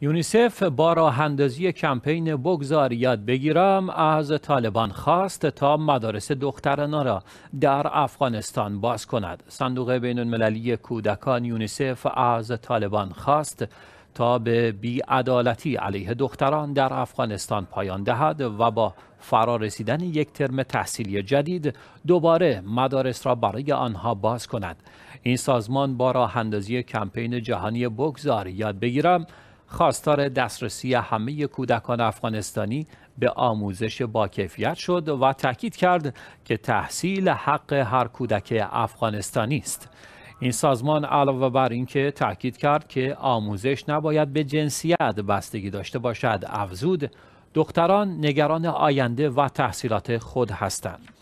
یونیسف با راهاندازی کمپین بگذار یاد بگیرم از طالبان خواست تا مدارس دخترانه را در افغانستان باز کند صندوق بین المللی کودکان یونیسف از طالبان خواست تا به بیعدالتی علیه دختران در افغانستان پایان دهد و با رسیدن یک ترم تحصیلی جدید دوباره مدارس را برای آنها باز کند این سازمان با اندازی کمپین جهانی بگذار یاد بگیرم خواستار دسترسی همه کودکان افغانستانی به آموزش با کیفیت شد و تاکید کرد که تحصیل حق هر کودک افغانستانی است. این سازمان علاوه بر اینکه تاکید کرد که آموزش نباید به جنسیت بستگی داشته باشد، افزود دختران نگران آینده و تحصیلات خود هستند.